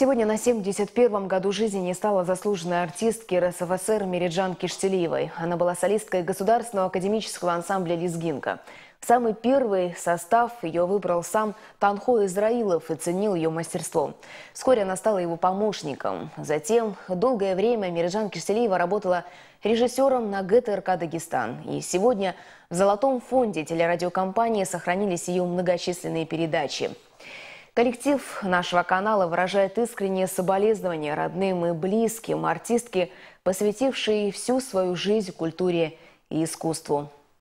Сегодня на 71-м году жизни не стала заслуженной артистки РСФСР Мириджан Киштелиевой. Она была солисткой Государственного академического ансамбля «Лизгинка». Самый первый состав ее выбрал сам Танхо Израилов и ценил ее мастерство. Вскоре она стала его помощником. Затем долгое время Мирджан Киштелиева работала режиссером на ГТРК «Дагестан». И сегодня в золотом фонде телерадиокомпании сохранились ее многочисленные передачи – Коллектив нашего канала выражает искреннее соболезнование родным и близким артистки, посвятившей всю свою жизнь культуре и искусству.